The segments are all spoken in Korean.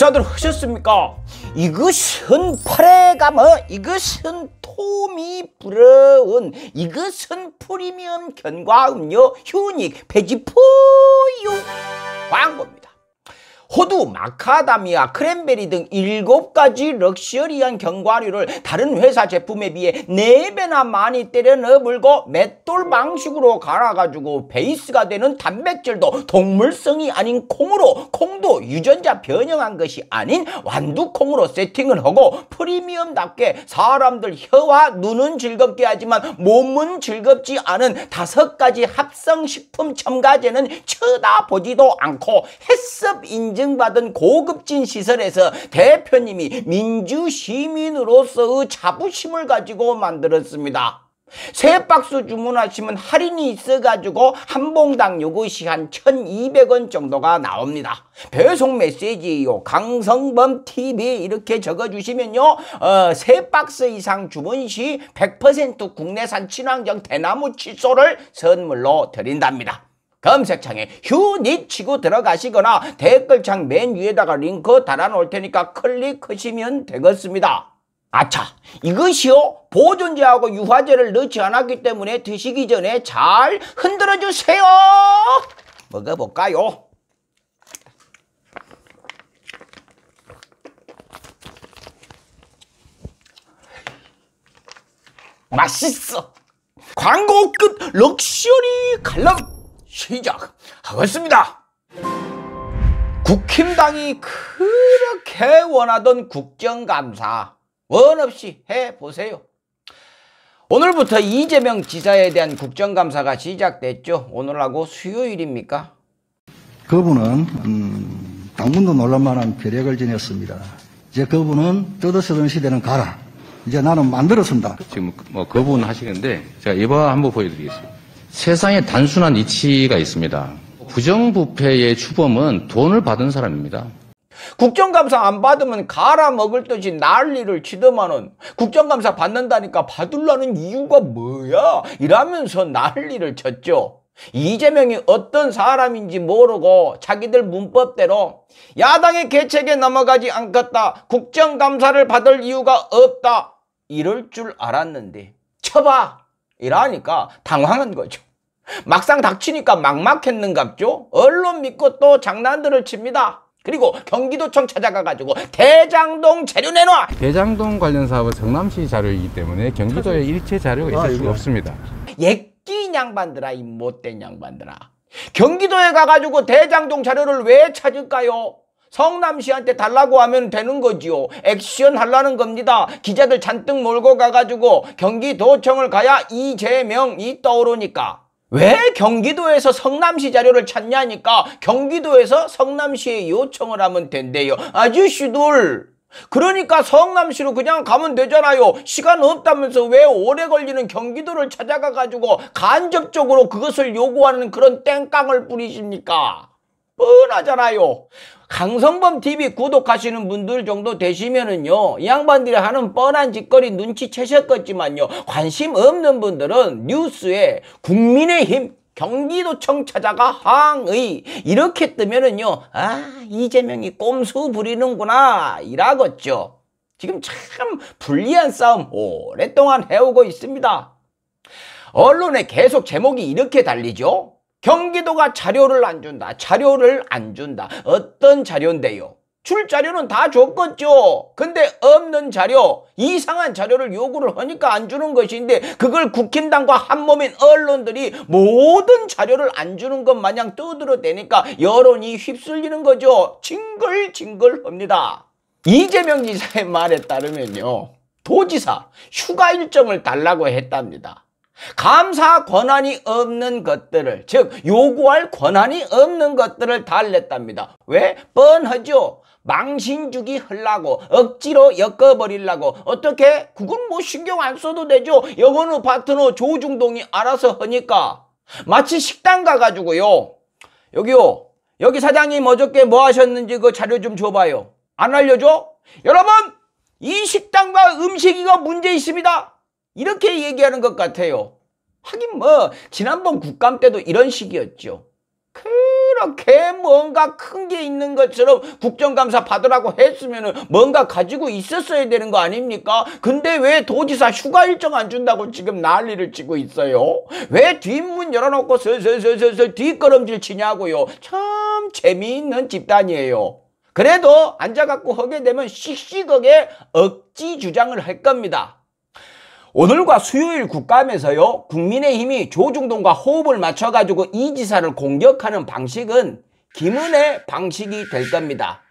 역사들 하셨습니까? 이것은 팔레가머 이것은 톰이 부러운 이것은 프리미엄 견과음료 휴닉 베지포유 광고입니다. 호두, 마카다미아, 크랜베리 등 7가지 럭셔리한 견과류를 다른 회사 제품에 비해 4배나 많이 때려 넣어물고 맷돌 방식으로 갈아가지고 베이스가 되는 단백질도 동물성이 아닌 콩으로 콩도 유전자 변형한 것이 아닌 완두콩으로 세팅을 하고 프리미엄답게 사람들 혀와 눈은 즐겁게 하지만 몸은 즐겁지 않은 다섯 가지 합성식품 첨가제는 쳐다보지도 않고 햇섭 인지 인증받은 고급진 시설에서 대표님이 민주 시민으로서의 자부심을 가지고 만들었습니다. 세 박스 주문하시면 할인이 있어가지고 한 봉당 요것이 한 1200원 정도가 나옵니다. 배송 메시지요. 강성범 TV 이렇게 적어주시면요. 어, 세 박스 이상 주문 시 100% 국내산 친환경 대나무 칫솔을 선물로 드린답니다. 검색창에 휴닛 치고 들어가시거나 댓글창 맨 위에다가 링크 달아놓을 테니까 클릭하시면 되겠습니다. 아차 이것이요 보존제하고 유화제를 넣지 않았기 때문에 드시기 전에 잘 흔들어 주세요 먹어볼까요 맛있어 광고 끝 럭셔리 칼럼 시작하겠습니다. 국힘당이 그렇게 원하던 국정감사 원 없이 해보세요. 오늘부터 이재명 지사에 대한 국정감사가 시작됐죠. 오늘하고 수요일입니까? 그분은 음, 당분도 놀랄만한 괴력을 지녔습니다. 이제 그분은 뜯어쓰던 시대는 가라. 이제 나는 만들어선다. 지금 뭐 거분 하시는데 제가 이바 한번 보여드리겠습니다. 세상에 단순한 이치가 있습니다. 부정부패의 추범은 돈을 받은 사람입니다. 국정감사 안 받으면 갈아먹을 듯이 난리를 치더만은 국정감사 받는다니까 받으려는 이유가 뭐야 이러면서 난리를 쳤죠. 이재명이 어떤 사람인지 모르고 자기들 문법대로 야당의 계책에 넘어가지 않겠다 국정감사를 받을 이유가 없다 이럴 줄 알았는데 쳐봐 이러니까 당황한 거죠. 막상 닥치니까 막막했는갑죠? 언론 믿고 또 장난들을 칩니다. 그리고 경기도청 찾아가가지고 대장동 자료 내놔! 대장동 관련 사업은 성남시 자료이기 때문에 경기도에 일체 자료가 있을 아, 수가 없습니다. 옛끼 양반들아, 이 못된 양반들아. 경기도에 가가지고 대장동 자료를 왜 찾을까요? 성남시한테 달라고 하면 되는 거지요. 액션 하려는 겁니다. 기자들 잔뜩 몰고 가가지고 경기도청을 가야 이재명이 떠오르니까. 왜 경기도에서 성남시 자료를 찾냐니까 경기도에서 성남시에 요청을 하면 된대요. 아저씨들 그러니까 성남시로 그냥 가면 되잖아요. 시간 없다면서 왜 오래 걸리는 경기도를 찾아가가지고 간접적으로 그것을 요구하는 그런 땡깡을 뿌리십니까? 뻔하잖아요. 강성범 TV 구독하시는 분들 정도 되시면은요. 이 양반들이 하는 뻔한 짓거리 눈치채셨겠지만요. 관심 없는 분들은 뉴스에 국민의힘 경기도청 찾아가 항의 이렇게 뜨면은요 아 이재명이 꼼수 부리는구나 이라겠죠 지금 참 불리한 싸움 오랫동안 해오고 있습니다 언론에 계속 제목이 이렇게 달리죠 경기도가 자료를 안 준다. 자료를 안 준다. 어떤 자료인데요? 출 자료는 다 줬겠죠. 근데 없는 자료, 이상한 자료를 요구를 하니까 안 주는 것인데 그걸 국힘당과 한몸인 언론들이 모든 자료를 안 주는 것 마냥 떠들어대니까 여론이 휩쓸리는 거죠. 징글징글합니다. 이재명 지사의 말에 따르면요. 도지사 휴가 일정을 달라고 했답니다. 감사 권한이 없는 것들을 즉 요구할 권한이 없는 것들을 달랬답니다. 왜? 뻔하죠. 망신주기 흘라고 억지로 엮어버리려고 어떻게? 그건 뭐 신경 안 써도 되죠. 영원우 파트너 조중동이 알아서 하니까 마치 식당 가가지고요. 여기요. 여기 사장님 어저께 뭐 하셨는지 그 자료 좀 줘봐요. 안 알려줘? 여러분 이 식당과 음식이가 문제 있습니다. 이렇게 얘기하는 것 같아요. 하긴 뭐 지난번 국감 때도 이런 식이었죠. 그렇게 뭔가 큰 게 있는 것처럼 국정감사 받으라고 했으면 뭔가 가지고 있었어야 되는 거 아닙니까? 근데 왜 도지사 휴가 일정 안 준다고 지금 난리를 치고 있어요? 왜 뒷문 열어놓고 슬슬슬슬 뒷걸음질 치냐고요? 참 재미있는 집단이에요. 그래도 앉아갖고 허게 되면 씩씩하게 억지 주장을 할 겁니다. 오늘과 수요일 국감에서요 국민의힘이 조중동과 호흡을 맞춰가지고 이 지사를 공격하는 방식은 김은혜 방식이 될 겁니다.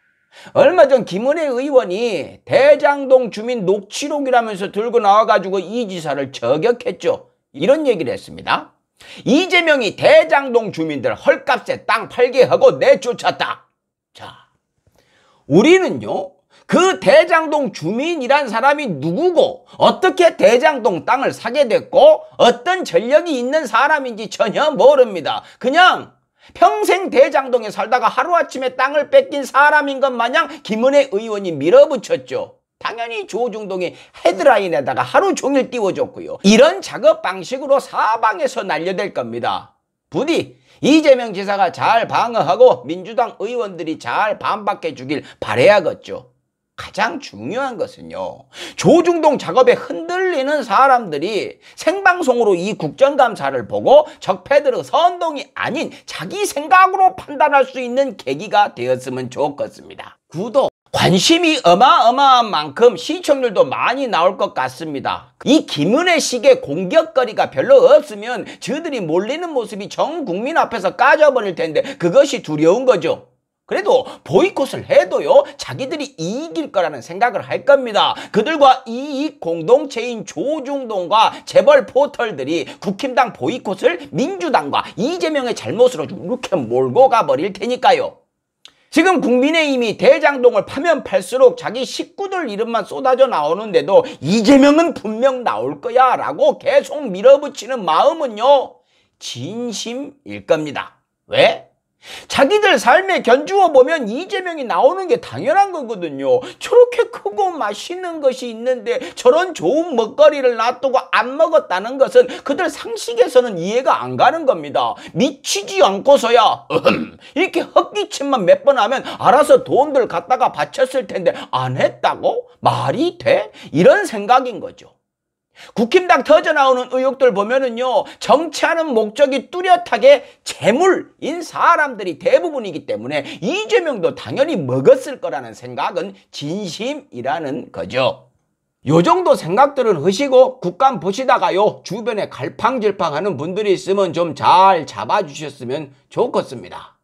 얼마 전 김은혜 의원이 대장동 주민 녹취록이라면서 들고 나와가지고 이 지사를 저격했죠. 이런 얘기를 했습니다. 이재명이 대장동 주민들 헐값에 땅 팔게 하고 내쫓았다. 자, 우리는요 그 대장동 주민이란 사람이 누구고 어떻게 대장동 땅을 사게 됐고 어떤 전력이 있는 사람인지 전혀 모릅니다. 그냥 평생 대장동에 살다가 하루아침에 땅을 뺏긴 사람인 것 마냥 김은혜 의원이 밀어붙였죠. 당연히 조중동이 헤드라인에다가 하루 종일 띄워줬고요. 이런 작업 방식으로 사방에서 날려댈 겁니다. 부디 이재명 지사가 잘 방어하고 민주당 의원들이 잘 반박해 주길 바래야겠죠. 가장 중요한 것은요. 조중동 작업에 흔들리는 사람들이 생방송으로 이 국정감사를 보고 적폐들의 선동이 아닌 자기 생각으로 판단할 수 있는 계기가 되었으면 좋겠습니다. 구독, 관심이 어마어마한 만큼 시청률도 많이 나올 것 같습니다. 이 김은혜식의 공격거리가 별로 없으면 저들이 몰리는 모습이 전 국민 앞에서 까져버릴 텐데 그것이 두려운 거죠. 그래도 보이콧을 해도요 자기들이 이익일 거라는 생각을 할 겁니다. 그들과 이익 공동체인 조중동과 재벌 포털들이 국힘당 보이콧을 민주당과 이재명의 잘못으로 이렇게 몰고 가버릴 테니까요. 지금 국민의힘이 대장동을 파면 팔수록 자기 식구들 이름만 쏟아져 나오는데도 이재명은 분명 나올 거야 라고 계속 밀어붙이는 마음은요 진심일 겁니다. 왜? 자기들 삶에 견주어 보면 이재명이 나오는 게 당연한 거거든요. 저렇게 크고 맛있는 것이 있는데 저런 좋은 먹거리를 놔두고 안 먹었다는 것은 그들 상식에서는 이해가 안 가는 겁니다. 미치지 않고서야 이렇게 헛기침만 몇 번 하면 알아서 돈들 갖다가 바쳤을 텐데 안 했다고? 말이 돼? 이런 생각인 거죠. 국힘당 터져나오는 의혹들 보면은요 정치하는 목적이 뚜렷하게 재물인 사람들이 대부분이기 때문에 이재명도 당연히 먹었을 거라는 생각은 진심이라는 거죠. 요 정도 생각들은 하시고 국감 보시다가요 주변에 갈팡질팡하는 분들이 있으면 좀 잘 잡아주셨으면 좋겠습니다.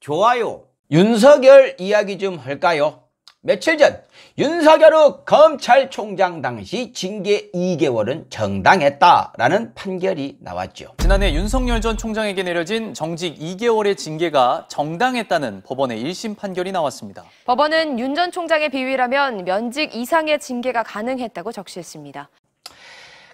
좋아요. 윤석열 이야기 좀 할까요? 며칠 전 윤석열의 검찰총장 당시 징계 2개월은 정당했다라는 판결이 나왔죠. 지난해 윤석열 전 총장에게 내려진 정직 2개월의 징계가 정당했다는 법원의 1심 판결이 나왔습니다. 법원은 윤 전 총장의 비위라면 면직 이상의 징계가 가능했다고 적시했습니다.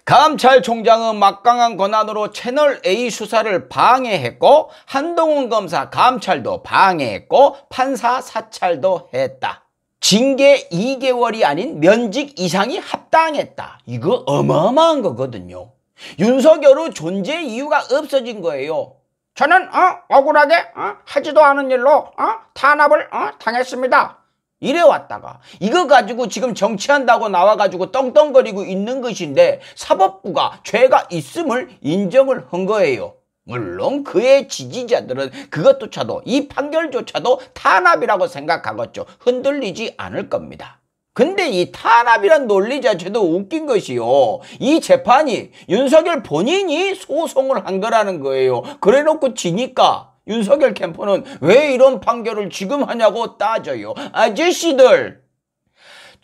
감찰총장은 막강한 권한으로 채널A 수사를 방해했고 한동훈 검사 감찰도 방해했고 판사 사찰도 했다. 징계 2개월이 아닌 면직 이상이 합당했다. 이거 어마어마한 거거든요. 윤석열의 존재 이유가 없어진 거예요. 저는 어? 억울하게 어? 하지도 않은 일로 어? 탄압을 어, 당했습니다. 이래 왔다가 이거 가지고 지금 정치한다고 나와가지고 떵떵거리고 있는 것인데 사법부가 죄가 있음을 인정을 한 거예요. 물론 그의 지지자들은 그것조차도 이 판결조차도 탄압이라고 생각하겠죠. 흔들리지 않을 겁니다. 근데 이 탄압이란 논리 자체도 웃긴 것이요. 이 재판이 윤석열 본인이 소송을 한 거라는 거예요. 그래 놓고 지니까 윤석열 캠프는 왜 이런 판결을 지금 하냐고 따져요. 아저씨들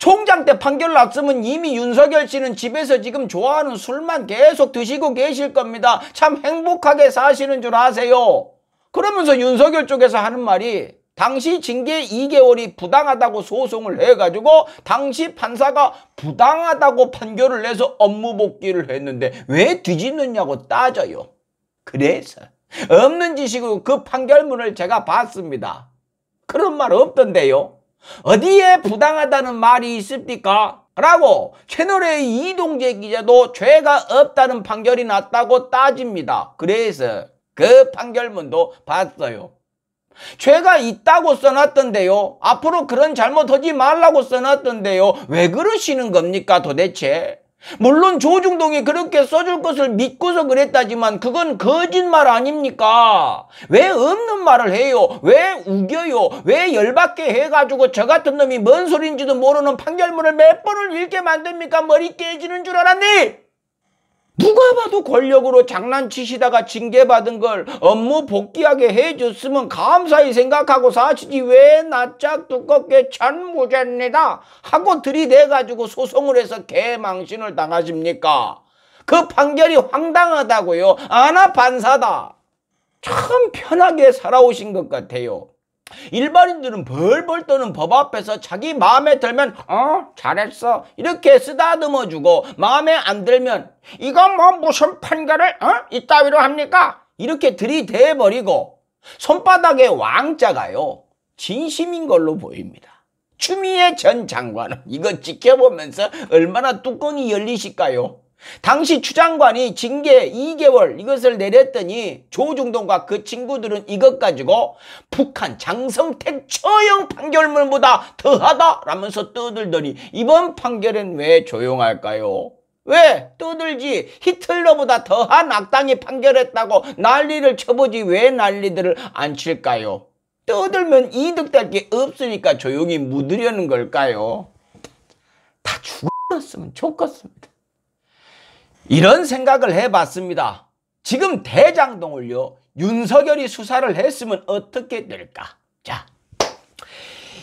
총장 때 판결 났으면 이미 윤석열 씨는 집에서 지금 좋아하는 술만 계속 드시고 계실 겁니다. 참 행복하게 사시는 줄 아세요. 그러면서 윤석열 쪽에서 하는 말이 당시 징계 2개월이 부당하다고 소송을 해가지고 당시 판사가 부당하다고 판결을 내서 업무 복귀를 했는데 왜 뒤집느냐고 따져요. 그래서 없는 지식으로 그 판결문을 제가 봤습니다. 그런 말 없던데요. 어디에 부당하다는 말이 있습니까? 라고 채널의 이동재 기자도 죄가 없다는 판결이 났다고 따집니다. 그래서 그 판결문도 봤어요. 죄가 있다고 써놨던데요. 앞으로 그런 잘못 하지 말라고 써놨던데요. 왜 그러시는 겁니까 도대체? 물론 조중동이 그렇게 써줄 것을 믿고서 그랬다지만 그건 거짓말 아닙니까? 왜 없는 말을 해요? 왜 우겨요? 왜 열받게 해가지고 저 같은 놈이 뭔 소린지도 모르는 판결문을 몇 번을 읽게 만듭니까? 머리 깨지는 줄 알았니? 누가 봐도 권력으로 장난치시다가 징계받은 걸 업무 복귀하게 해줬으면 감사히 생각하고 사시지 왜 낯짝 두껍게 찬무죄입니다 하고 들이대가지고 소송을 해서 개망신을 당하십니까? 그 판결이 황당하다고요. 아나 반사다. 참 편하게 살아오신 것 같아요. 일반인들은 벌벌 떠는 법 앞에서 자기 마음에 들면 어 잘했어 이렇게 쓰다듬어 주고 마음에 안 들면 이건 뭐 무슨 판가를 어 이따위로 합니까 이렇게 들이대 버리고 손바닥에 왕자가요 진심인 걸로 보입니다. 추미애 전 장관은 이거 지켜보면서 얼마나 뚜껑이 열리실까요? 당시 추장관이 징계 2개월 이것을 내렸더니 조중동과 그 친구들은 이것 가지고 북한 장성택 처형 판결문보다 더하다라면서 떠들더니 이번 판결은 왜 조용할까요? 왜 떠들지 히틀러보다 더한 악당이 판결했다고 난리를 쳐보지 왜 난리들을 안 칠까요? 떠들면 이득될 게 없으니까 조용히 묻으려는 걸까요? 다 죽었으면 좋겠습니다. 이런 생각을 해봤습니다. 지금 대장동을요. 윤석열이 수사를 했으면 어떻게 될까? 자,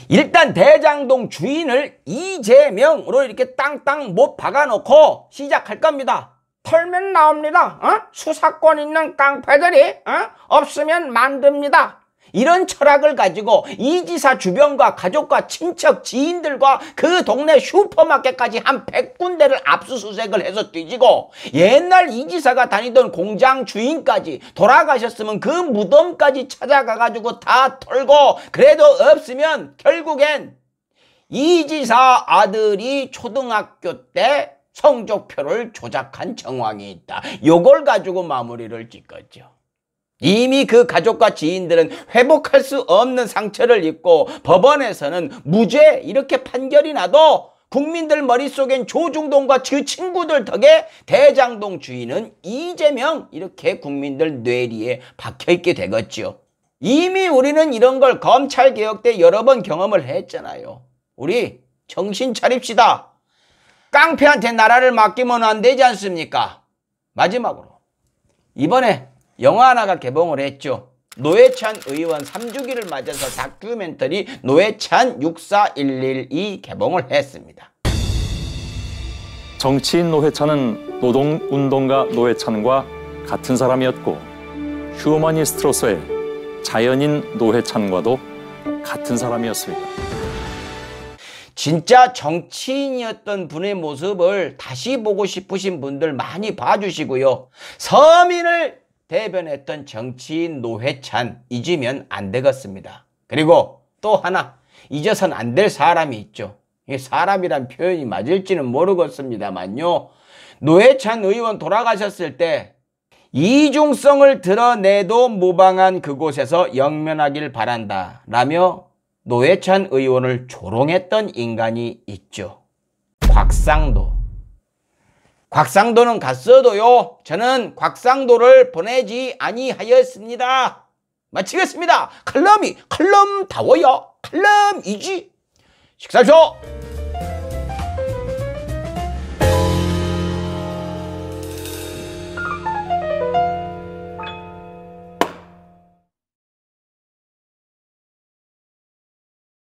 일단 대장동 주인을 이재명으로 이렇게 땅땅 못 박아놓고 시작할 겁니다. 털면 나옵니다. 어? 수사권 있는 깡패들이 어? 없으면 만듭니다. 이런 철학을 가지고 이 지사 주변과 가족과 친척 지인들과 그 동네 슈퍼마켓까지 한 100군데를 압수수색을 해서 뒤지고 옛날 이 지사가 다니던 공장 주인까지 돌아가셨으면 그 무덤까지 찾아가가지고 다 털고 그래도 없으면 결국엔 이 지사 아들이 초등학교 때 성적표를 조작한 정황이 있다. 요걸 가지고 마무리를 짓겠죠. 이미 그 가족과 지인들은 회복할 수 없는 상처를 입고 법원에서는 무죄 이렇게 판결이 나도 국민들 머릿속엔 조중동과 그 친구들 덕에 대장동 주인은 이재명 이렇게 국민들 뇌리에 박혀있게 되겠지요. 이미 우리는 이런 걸 검찰개혁 때 여러 번 경험을 했잖아요. 우리 정신 차립시다. 깡패한테 나라를 맡기면 안 되지 않습니까? 마지막으로 이번에 영화 하나가 개봉을 했죠. 노회찬 의원 3주기를 맞아서 다큐멘터리 노회찬 64112 개봉을 했습니다. 정치인 노회찬은 노동운동가 노회찬과 같은 사람이었고 휴머니스트로서의 자연인 노회찬과도 같은 사람이었습니다. 진짜 정치인이었던 분의 모습을 다시 보고 싶으신 분들 많이 봐주시고요. 서민을 대변했던 정치인 노회찬 잊으면 안 되겠습니다. 그리고 또 하나 잊어선 안 될 사람이 있죠. 사람이란 표현이 맞을지는 모르겠습니다만요. 노회찬 의원 돌아가셨을 때 이중성을 드러내도 무방한 그곳에서 영면하길 바란다 라며 노회찬 의원을 조롱했던 인간이 있죠. 곽상도 곽상도는 갔어도요. 저는 곽상도를 보내지 아니하였습니다. 마치겠습니다. 칼럼이 칼럼다워요. 칼럼이지. 식사쇼!